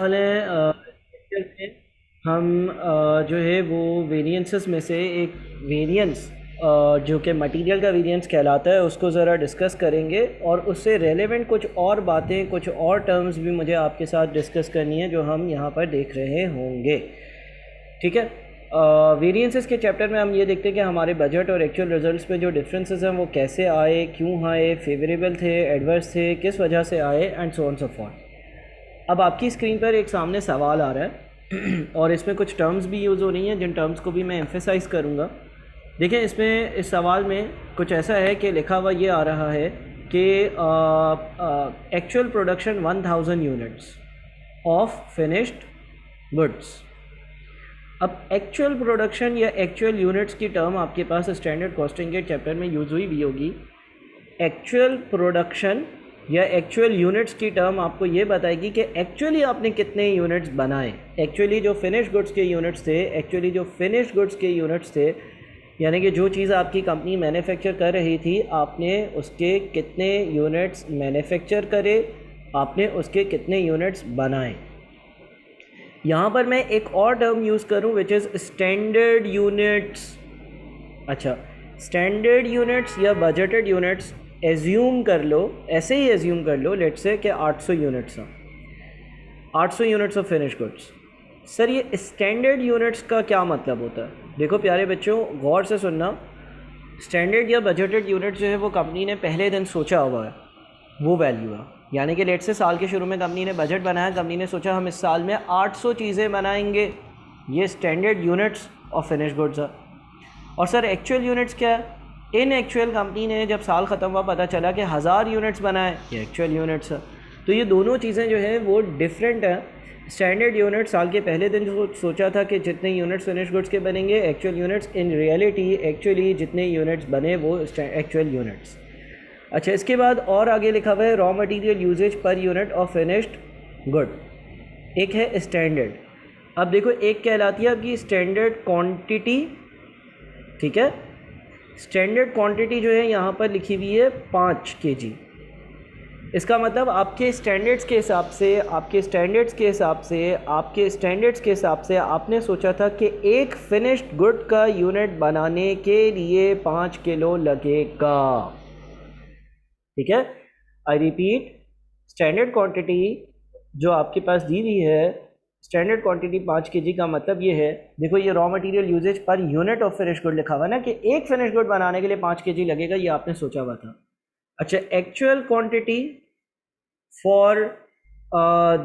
वाले लेक्चर में हम जो है वो वेरिएंसेस में से एक वेरिएंस जो कि मटेरियल का वेरिएंस कहलाता है उसको ज़रा डिस्कस करेंगे और उससे रेलेवेंट कुछ और बातें कुछ और टर्म्स भी मुझे आपके साथ डिस्कस करनी है जो हम यहाँ पर देख रहे होंगे ठीक है वेरिएंसेस के चैप्टर में हम ये देखते हैं कि हमारे बजट और एक्चुअल रिजल्ट्स में जो डिफरेंसेस हैं वो कैसे आए क्यों आए फेवरेबल थे एडवर्स थे किस वजह से आए and so on so forth अब आपकी स्क्रीन पर एक सामने सवाल आ रहा है और इसमें कुछ टर्म्स भी यूज़ हो रही हैं जिन टर्म्स को भी मैं एम्फेसाइज करूँगा देखिए इसमें इस सवाल में कुछ ऐसा है कि लिखा हुआ ये आ रहा है कि actual production 1000 units of finished goods अब एक्चुअल प्रोडक्शन या एक्चुअल यूनिट्स की टर्म आपके पास स्टैंडर्ड कॉस्टिंग के चैप्टर में यूज़ हुई भी होगी एक्चुअल प्रोडक्शन या एक्चुअल यूनिट्स की टर्म आपको ये बताएगी कि एक्चुअली आपने कितने यूनिट्स बनाए एक्चुअली जो फिनिश गुड्स के यूनिट्स थे एक्चुअली जो फिनिश गुड्स के यूनिट्स थे यानी कि जो चीज़ आपकी कंपनी मैन्युफैक्चर कर रही थी आपने उसके कितने यूनिट्स मैन्युफैक्चर करे आपने उसके कितने यूनिट्स बनाए यहाँ पर मैं एक और टर्म यूज़ करूँ विच इज़ स्टैंडर्ड यूनिट्स अच्छा स्टैंडर्ड यूनिट्स या बजटेड यूनिट्स एज्यूम कर लो ऐसे ही एज्यूम कर लो लेट से कि 800 यूनिट्स आठ 800 units of finish goods sir ये स्टैंडर्ड यूनिट्स का क्या मतलब होता है देखो प्यारे बच्चों गौर से सुनना स्टैंडर्ड या बजटेड यूनिट जो है वो कंपनी ने पहले दिन सोचा हुआ है वो वैल्यू है यानी कि लेट से साल के शुरू में कंपनी ने बजट बनाया कंपनी ने सोचा हम इस साल में 800 चीज़ें बनाएंगे ये standard units of finish goods है और सर एक्चुअल यूनिट्स क्या है इन एक्चुअल कंपनी ने जब साल ख़त्म हुआ पता चला कि हज़ार यूनिट्स बनाए ये एक्चुअल यूनिट्स है तो ये दोनों चीज़ें जो हैं वो डिफरेंट हैं स्टैंडर्ड यूनिट साल के पहले दिन जो सोचा था कि जितने यूनिट्स फिनिश गुड्स के बनेंगे actual units in reality actually जितने यूनिट्स बने वो एक्चुअल यूनिट्स अच्छा इसके बाद और आगे लिखा हुआ है raw material usage per unit of finished good एक है स्टैंडर्ड अब देखो एक कहलाती है आपकी स्टैंडर्ड क्वांटिटी ठीक है स्टैंडर्ड क्वांटिटी जो है यहाँ पर लिखी हुई है पाँच के जी इसका मतलब आपके स्टैंडर्ड्स के हिसाब से आपके स्टैंडर्ड्स के हिसाब से आपके स्टैंडर्ड्स के हिसाब से आपने सोचा था कि एक फिनिश्ड गुड का यूनिट बनाने के लिए पाँच किलो लगेगा ठीक है आई रिपीट स्टैंडर्ड क्वांटिटी जो आपके पास दी हुई है स्टैंडर्ड क्वांटिटी पाँच के जी का मतलब ये है देखो ये raw material usage per unit of finish good लिखा हुआ ना कि एक फिनिश गुड बनाने के लिए पाँच के जी लगेगा ये आपने सोचा हुआ था अच्छा actual quantity for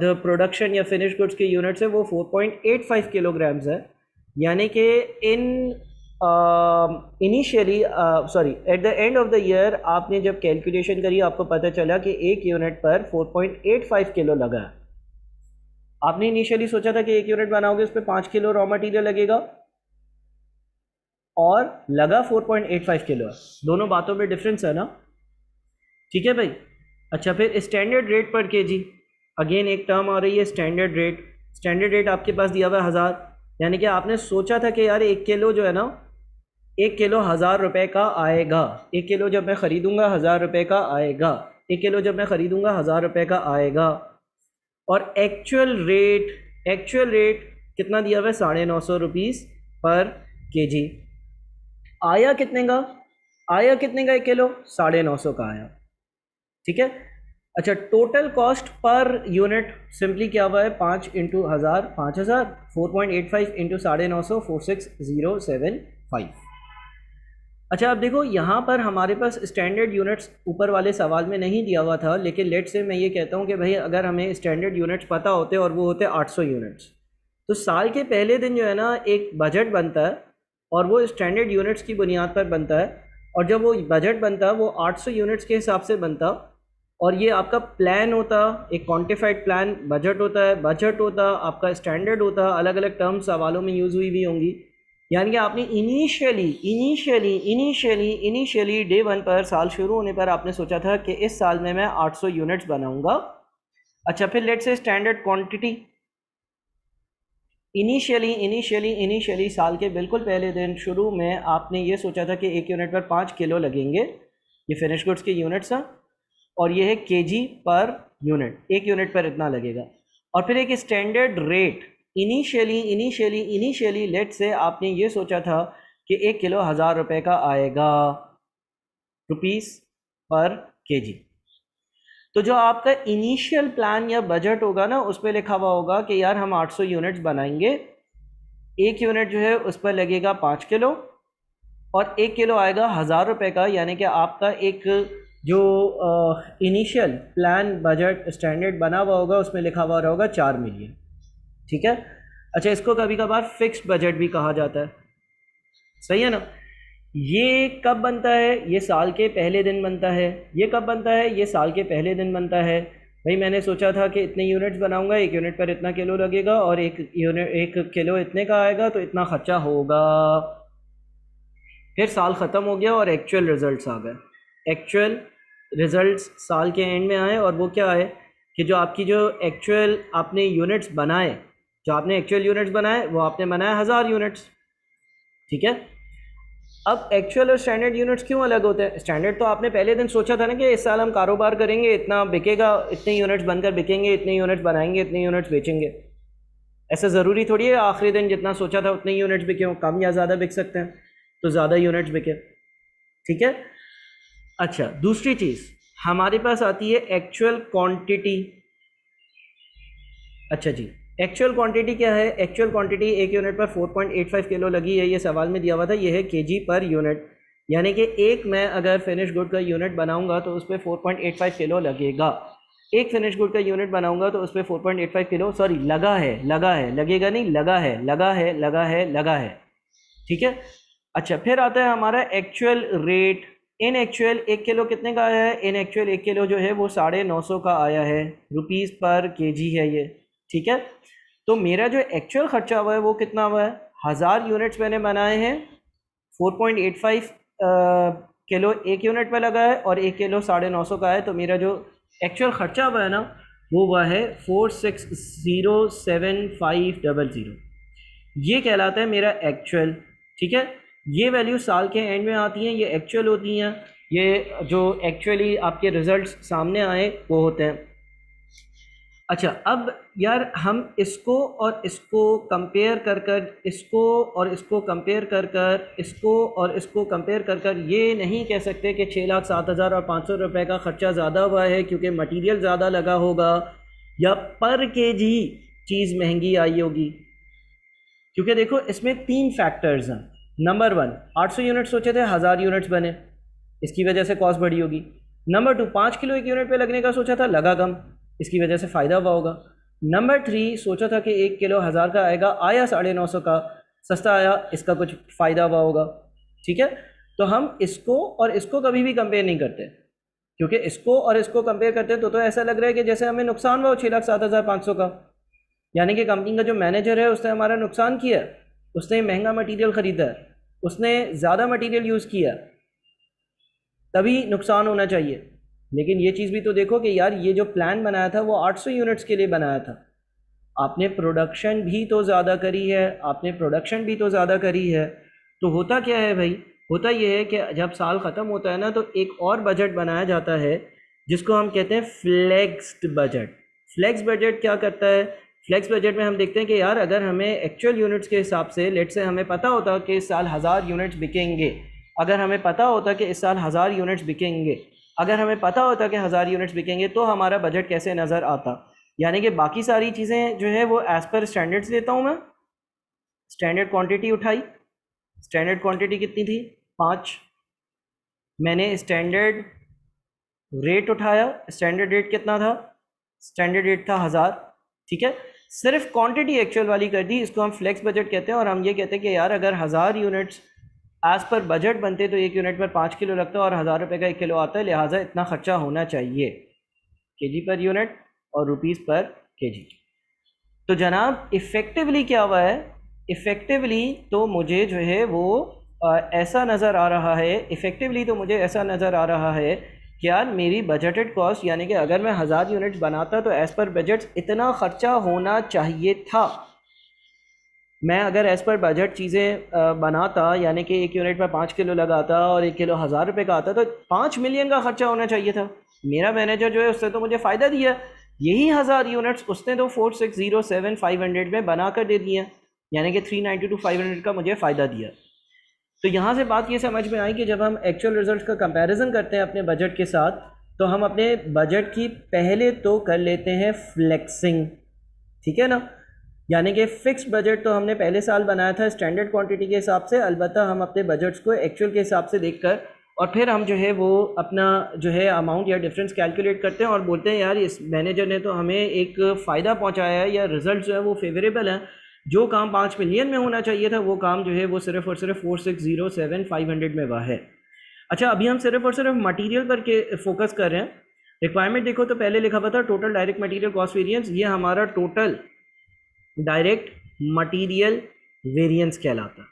the production या फिनिश गुड्स के यूनिट है वो 4.85 किलोग्राम्स है यानी कि in initially sorry at the end of the year आपने जब कैलकुलेशन करी आपको पता चला कि एक यूनिट पर 4.85 किलो लगा है आपने इनिशियली सोचा था कि एक यूनिट बनाओगे उस पर पाँच किलो रॉ मटेरियल लगेगा और लगा 4.85 किलो दोनों बातों में डिफरेंस है ना ठीक है भाई अच्छा फिर स्टैंडर्ड रेट पर के जी अगेन एक टर्म आ रही है स्टैंडर्ड रेट स्टैंडर्ड रेट आपके पास दिया हुआ है हज़ार यानी कि आपने सोचा था कि यार एक किलो जो है ना एक किलो हज़ार रुपये का आएगा एक किलो जब मैं ख़रीदूँगा हज़ार रुपये का आएगा एक किलो जब मैं ख़रीदूँगा हज़ार रुपये का आएगा और एक्चुअल रेट एक्चुअल रेट कितना दिया हुआ है साढ़े नौ सौ रुपीज़ पर के जी आया कितने का आया कितने का एक किलो साढ़े नौ सौ का आया ठीक है अच्छा total cost per unit simply क्या हुआ है पाँच इंटू हज़ार पाँच हज़ार four point eight five into साढ़े नौ सौ four six zero seven five अच्छा आप देखो यहाँ पर हमारे पास स्टैंडर्ड यूनिट्स ऊपर वाले सवाल में नहीं दिया हुआ था लेकिन लेट से मैं ये कहता हूँ कि भाई अगर हमें स्टैंडर्ड यूनिट्स पता होते और वो होते 800 यूनिट्स तो साल के पहले दिन जो है ना एक बजट बनता है और वो स्टैंडर्ड यूनिट्स की बुनियाद पर बनता है और जब वो बजट बनता है वो आठ यूनिट्स के हिसाब से बनता और ये आपका प्लान होता एक क्वान्टिफाइड प्लान बजट होता है बजट होता आपका स्टैंडर्ड होता अलग अलग टर्म्स सवालों में यूज़ हुई भी होंगी यानी कि आपने initially initially initially initially day one पर साल शुरू होने पर आपने सोचा था कि इस साल में मैं 800 यूनिट्स बनाऊंगा अच्छा फिर let's say standard quantity initially initially initially साल के बिल्कुल पहले दिन शुरू में आपने ये सोचा था कि एक यूनिट पर पाँच किलो लगेंगे ये फिनिश गुड्स के यूनिट्स हैं और ये है के पर यूनिट एक यूनिट पर इतना लगेगा और फिर एक standard rate initially initially initially late से आपने ये सोचा था कि एक किलो हज़ार रुपये का आएगा रुपीस पर केजी तो जो आपका इनिशियल प्लान या बजट होगा ना उस पर लिखा हुआ होगा कि यार हम 800 यूनिट्स बनाएंगे एक यूनिट जो है उस पर लगेगा पाँच किलो और एक किलो आएगा हज़ार रुपये का यानी कि आपका एक जो इनिशियल प्लान बजट स्टैंडर्ड बना हुआ होगा उसमें लिखा हुआ रहेगा चार मिलियन ठीक है अच्छा इसको कभी कभार फिक्स बजट भी कहा जाता है सही है ना ये कब बनता है ये साल के पहले दिन बनता है ये कब बनता है ये साल के पहले दिन बनता है भाई मैंने सोचा था कि इतने यूनिट्स बनाऊंगा एक यूनिट पर इतना किलो लगेगा और एक यूनिट एक किलो इतने का आएगा तो इतना खर्चा होगा फिर साल ख़त्म हो गया और एक्चुअल रिज़ल्ट आ गए एक्चुअल रिज़ल्ट साल के एंड में आए और वो क्या आए कि जो आपकी जो एक्चुअल आपने यूनिट्स बनाए जो आपने एक्चुअल यूनिट्स बनाए वो आपने बनाया हज़ार यूनिट्स ठीक है अब एक्चुअल और स्टैंडर्ड यूनिट्स क्यों अलग होते हैं स्टैंडर्ड तो आपने पहले दिन सोचा था ना कि इस साल हम कारोबार करेंगे इतना बिकेगा इतने यूनिट्स बनकर बिकेंगे इतने यूनिट्स बनाएंगे इतने यूनिट्स बेचेंगे ऐसा ज़रूरी थोड़ी है आखिरी दिन जितना सोचा था उतने यूनिट्स बिके हों कम या ज़्यादा बिक सकते हैं तो ज़्यादा यूनिट्स बिके ठीक है अच्छा दूसरी चीज़ हमारे पास आती है एक्चुअल क्वांटिटी अच्छा जी एक्चुअल क्वांटिटी क्या है एक्चुअल क्वांटिटी एक यूनिट पर 4.85 किलो लगी है ये सवाल में दिया हुआ था ये है के पर यूनिट यानी कि एक मैं अगर फिनिश गुड का यूनिट बनाऊंगा तो उस पर फोर किलो लगेगा एक फिनिश गुड का यूनिट बनाऊंगा तो उस पर फोर किलो सॉरी लगा है लगा है लगेगा नहीं लगा है लगा है लगा है लगा है ठीक है अच्छा फिर आता है हमारा एक्चुअल रेट इन एक्चुअल एक किलो कितने का आया है इन एक्चुअल एक किलो जो है वो साढ़े नौ सौ का आया है रुपीज़ पर केजी है ये ठीक है तो मेरा जो एक्चुअल खर्चा हुआ है वो कितना हुआ है हज़ार यूनिट्स मैंने बनाए हैं 4.85 किलो एक यूनिट पे लगा है और एक किलो साढ़े नौ सौ का है तो मेरा जो एक्चुअल खर्चा हुआ है ना वो हुआ है four six zero seven five double zero ये कहलाता है मेरा एक्चुअल ठीक है ये वैल्यू साल के एंड में आती हैं ये एक्चुअल होती हैं ये जो एक्चुअली आपके रिज़ल्ट सामने आए वो होते हैं अच्छा अब यार हम इसको और इसको कंपेयर कर कर इसको और इसको कंपेयर कर कर इसको और इसको कंपेयर कर कर ये नहीं कह सकते कि छः लाख सात हज़ार और पाँच सौ रुपये का ख़र्चा ज़्यादा हुआ है क्योंकि मटेरियल ज़्यादा लगा होगा या पर के जी चीज़ महंगी आई होगी क्योंकि देखो इसमें तीन फैक्टर्स हैं नंबर वन आठ सौ यूनिट सोचे थे हज़ार यूनिट्स बने इसकी वजह से कॉस्ट बढ़ी होगी नंबर टू पाँच किलो एक यूनिट पे लगने का सोचा था लगा कम इसकी वजह से फ़ायदा हुआ होगा नंबर थ्री सोचा था कि एक किलो हज़ार का आएगा आया साढ़े नौ सौ का सस्ता आया इसका कुछ फ़ायदा हुआ होगा ठीक है तो हम इसको और इसको कभी भी कंपेयर नहीं करते क्योंकि इसको और इसको कंपेयर करते हैं तो तो ऐसा लग रहा है कि जैसे हमें नुकसान हुआ छः लाख सात हज़ार पाँच सौ का यानी कि कंपनी का जो मैनेजर है उसने हमारा नुकसान किया है उसने महंगा मटीरियल ख़रीदा है उसने ज़्यादा मटीरियल यूज़ किया तभी नुकसान होना चाहिए लेकिन ये चीज़ भी तो देखो कि यार ये जो प्लान बनाया था वो 800 यूनिट्स के लिए बनाया था आपने प्रोडक्शन भी तो ज़्यादा करी है आपने प्रोडक्शन भी तो ज़्यादा करी है तो होता क्या है भाई होता ये है कि जब साल ख़त्म होता है ना तो एक और बजट बनाया जाता है जिसको हम कहते हैं फ्लैक्सड बजट फ्लैक्स बजट क्या करता है फ़्लैक्स बजट में हम देखते हैं कि यार अगर हमें एक्चुअल यूनिट्स के हिसाब से लेट से हमें पता होता कि इस साल हज़ार यूनिट्स बिकेंगे अगर हमें पता होता कि इस साल हज़ार यूनिट्स बिकेंगे अगर हमें पता होता कि हज़ार यूनिट्स बिकेंगे तो हमारा बजट कैसे नज़र आता यानी कि बाकी सारी चीज़ें जो है वो एज़ पर स्टैंडर्ड्स देता हूँ मैं स्टैंडर्ड क्वांटिटी उठाई स्टैंडर्ड क्वांटिटी कितनी थी पाँच मैंने स्टैंडर्ड रेट उठाया स्टैंडर्ड रेट कितना था स्टैंडर्ड रेट था हज़ार ठीक है सिर्फ क्वांटिटी एक्चुअल वाली कर दी इसको हम फ्लेक्स बजट कहते हैं और हम ये कहते हैं कि यार अगर हज़ार यूनिट्स एज़ पर बजट बनते तो एक यूनिट पर पाँच किलो लगता है और हज़ार रुपये का एक किलो आता है लिहाजा इतना ख़र्चा होना चाहिए के जी पर यूनिट और रुपीज़ पर के जी तो जनाब इफ़ेक्टिवली क्या हुआ है इफ़ेक्टिवली तो मुझे जो है वो आ, ऐसा नज़र आ रहा है इफ़ेक्टिवली तो मुझे ऐसा नज़र आ रहा है कि यार मेरी बजटेड कॉस्ट यानी कि अगर मैं हज़ार यूनिट्स बनाता तो एज़ पर बजट इतना ख़र्चा होना चाहिए था मैं अगर एज़ पर बजट चीज़ें बनाता यानी कि एक यूनिट में पाँच किलो लगाता और एक किलो हज़ार रुपये का आता तो पाँच मिलियन का ख़र्चा होना चाहिए था मेरा मैनेजर जो है उसने तो मुझे फ़ायदा दिया यही हज़ार यूनिट्स उसने तो four six zero seven five hundred में बना कर दे दिए यानी कि three ninety two five hundred का मुझे फ़ायदा दिया तो यहाँ से बात ये समझ में आई कि जब हम एक्चुअल रिजल्ट का कंपैरिजन करते हैं अपने बजट के साथ तो हम अपने बजट की पहले तो कर लेते हैं फ्लेक्सिंग ठीक है ना यानी कि फ़िक्स बजट तो हमने पहले साल बनाया था स्टैंडर्ड क्वांटिटी के हिसाब से अलबत्त हम अपने बजट्स को एक्चुअल के हिसाब से देख कर और फिर हम जो है वो अपना जो है अमाउंट या डिफरेंस कैलकुलेट करते हैं और बोलते हैं यार इस मैनेजर ने तो हमें एक फ़ायदा पहुंचाया है या रिजल्ट जो है वो फेवरेबल है जो काम पाँच मिलियन में होना चाहिए था वो काम जो है वो सिर्फ और सिर्फ four six zero seven five hundred में हुआ है अच्छा अभी हम सिर्फ और सिर्फ मटीरियल पर के फोकस कर रहे हैं रिक्वायरमेंट देखो तो पहले लिखा हुआ था total direct material cost variance ये हमारा टोटल डायरेक्ट मटीरियल वेरियंस कहलाता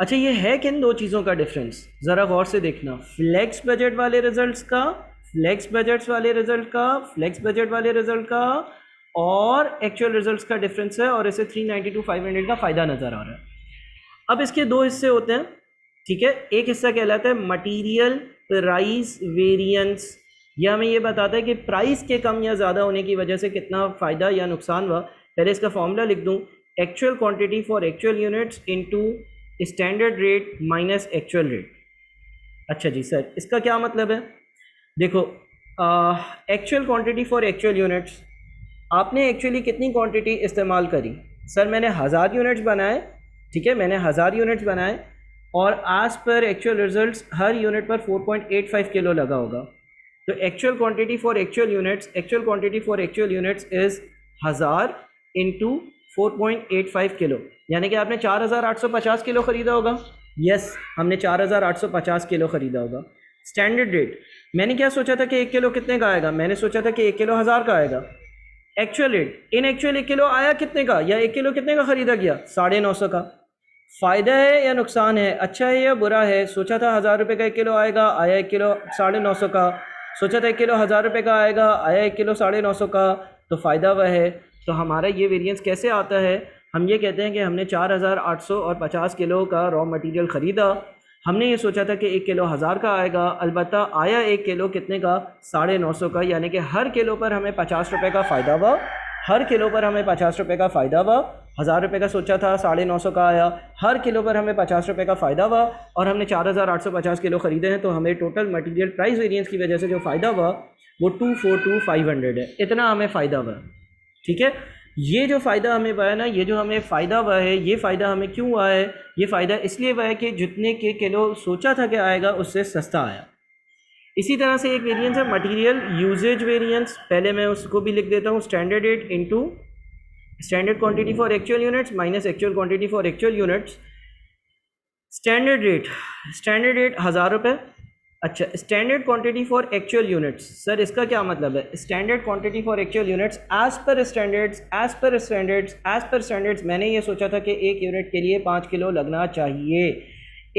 अच्छा ये है किन दो चीज़ों का डिफरेंस ज़रा गौर से देखना फ्लैक्स बजट वाले रिजल्ट्स का फ्लैक्स बजट्स वाले रिजल्ट का फ्लैक्स बजट वाले रिजल्ट का और एक्चुअल रिजल्ट्स का डिफरेंस है और इसे 392 500 का फ़ायदा नज़र आ रहा है अब इसके दो हिस्से होते हैं ठीक है एक हिस्सा कहलाता है मटीरियल प्राइस वेरियंस यह हमें ये बताता है कि प्राइस के कम या ज़्यादा होने की वजह से कितना फ़ायदा या नुकसान हुआ पहले इसका फॉर्मूला लिख दूँ actual quantity for actual units to standard rate minus actual rate अच्छा जी सर इसका क्या मतलब है देखो actual quantity for actual units आपने एक्चुअली कितनी क्वांटिटी इस्तेमाल करी सर मैंने हज़ार यूनिट्स बनाए ठीक है मैंने हज़ार यूनिट्स बनाए और आज पर एक्चुअल रिजल्ट्स हर यूनिट पर 4.85 किलो लगा होगा तो actual quantity for actual units actual quantity for actual units is हज़ार into four point eight five kilo यानी कि आपने चार हज़ार आठ सौ पचास किलो ख़रीदा होगा यस हमने चार हज़ार आठ सौ पचास किलो ख़रीदा होगा स्टैंडर्ड रेट मैंने क्या सोचा था कि एक किलो कितने का आएगा मैंने सोचा था कि एक किलो हज़ार का आएगा एक्चुअल रेट इन एक्चुअल एक किलो आया कितने का या एक किलो कितने का ख़रीदा गया साढ़े नौ सौ का फ़ायदा है या नुकसान है अच्छा है या बुरा है सोचा था हज़ार रुपये का एक किलो आएगा आया एक किलो साढ़े नौ सौ का सोचा था एक किलो हज़ार रुपये का आएगा आया एक किलो साढ़े नौ सौ का तो फ़ायदा वह है तो हमारा ये वेरिएंस कैसे आता है हम ये कहते हैं कि हमने 4,850 किलो का रॉ मटेरियल ख़रीदा हमने ये सोचा था कि एक किलो हज़ार का आएगा अलबत् आया एक किलो कितने का साढ़े नौ सौ का यानी कि हर किलो पर हमें पचास रुपये का फ़ायदा हुआ हर किलो पर हमें पचास रुपये का फ़ायदा हुआ हज़ार रुपये का सोचा था साढ़े नौ सौ का आया हर किलो पर हमें पचास रुपये का फ़ायदा हुआ और हमने चार हज़ार आठ सौ पचास किलो ख़रीदे हैं तो हमें टोटल मटेरियल प्राइस वेरियंस की वजह से जो फ़ायदा हुआ वो two four two five hundred है इतना हमें फ़ायदा हुआ ठीक है ये जो फ़ायदा हमें हुआ है ना ये जो हमें फ़ायदा हुआ है ये फ़ायदा हमें क्यों हुआ है ये फ़ायदा इसलिए हुआ है कि जितने के किलो सोचा था कि आएगा उससे सस्ता आया इसी तरह से एक वेरिएंस है मटेरियल यूजेज वेरिएंस पहले मैं उसको भी लिख देता हूँ standard rate into standard quantity for actual units minus actual quantity for actual units standard rate standard rate हज़ार रुपये अच्छा standard quantity for actual units sir इसका क्या मतलब है standard quantity for actual units as पर स्टैंडर्ड्स एज पर standards as पर स्टैंडर्ड्स मैंने ये सोचा था कि एक यूनिट के लिए पाँच किलो लगना चाहिए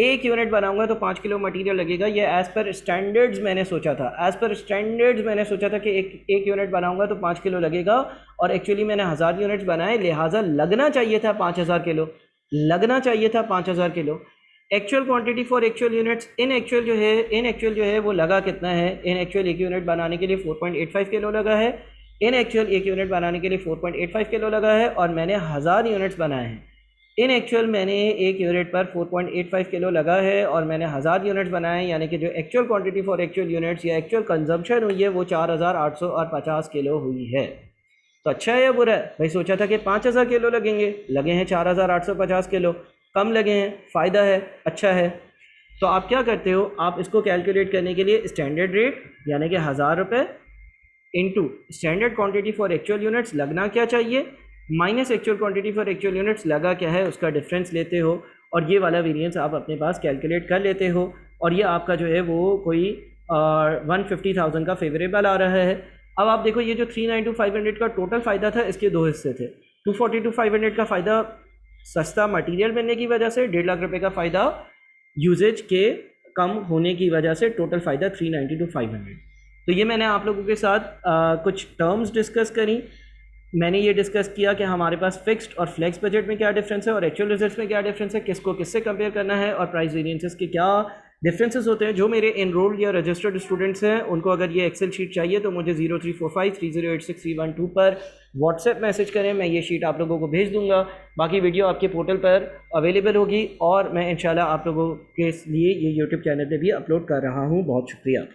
एक यूनिट बनाऊंगा तो पाँच किलो मटेरियल लगेगा ये एज़ पर स्टैंडर्ड्स मैंने सोचा था एज़ पर स्टैंडर्ड्स मैंने सोचा था कि एक एक यूनिट बनाऊंगा तो पाँच किलो लगेगा और एक्चुअली मैंने हज़ार यूनिट्स बनाए लिहाजा लगना चाहिए था पाँच हज़ार किलो लगना चाहिए था पाँच हज़ार kilo actual quantity for actual units in actual जो है इन एक्चुअल जो है वो लगा कितना है इन एक्चुअल एक यूनिट बनाने के लिए 4.85 किलो लगा है इन एक्चुअल एक यूनिट बनाने के लिए 4.85 किलो लगा है और मैंने हज़ार यूनिट्स बनाए हैं इन एक्चुअल मैंने एक यूनिट पर 4.85 किलो लगा है और मैंने हज़ार यूनिट्स बनाए यानी कि जो actual quantity for actual units या एक्चुअल कंजम्पन हुई है वो चार हज़ार आठ सौ और पचास किलो हुई है तो अच्छा है या बुरा है भाई सोचा था कि पाँच हज़ार किलो लगेंगे लगे हैं चार हज़ार आठ सौ पचास किलो कम लगे हैं फ़ायदा है अच्छा है तो आप क्या करते हो आप इसको कैलकुलेट करने के लिए स्टैंडर्ड रेट यानी कि हज़ार रुपये into standard quantity for actual units लगना क्या चाहिए minus actual quantity for actual units लगा क्या है उसका डिफरेंस लेते हो और ये वाला वेरियंस आप अपने पास कैलकुलेट कर लेते हो और ये आपका जो है वो कोई वन फिफ्टी थाउजेंड का फेवरेबल आ रहा है अब आप देखो ये जो three nine two five hundred का टोटल फ़ायदा था इसके दो हिस्से थे two forty two five hundred का फ़ायदा सस्ता मटेरियल मिलने की वजह से डेढ़ लाख रुपए का फ़ायदा यूजेज के कम होने की वजह से टोटल फ़ायदा three ninety two five hundred तो ये मैंने आप लोगों के साथ आ, कुछ टर्म्स डिस्कस करी मैंने ये डिस्कस किया कि हमारे पास फिक्स्ड और फ्लेक्स बजट में क्या डिफरेंस है और एक्चुअल रिजल्ट्स में क्या डिफरेंस है किसको किससे कंपेयर करना है और प्राइस वेरिएंसेस के क्या डिफरेंसेस होते हैं जो मेरे इनरोल्ड या रजिस्टर्ड स्टूडेंट्स हैं उनको अगर ये एक्सेल शीट चाहिए तो मुझे zero three four five three zero eight six three one two पर व्हाट्सएप मैसेज करें मैं ये शीट आप लोगों को भेज दूंगा बाकी वीडियो आपके पोर्टल पर अवेलेबल होगी और मैं इंशाल्लाह आप लोगों के लिए ये यूट्यूब चैनल पर भी अपलोड कर रहा हूँ बहुत शुक्रिया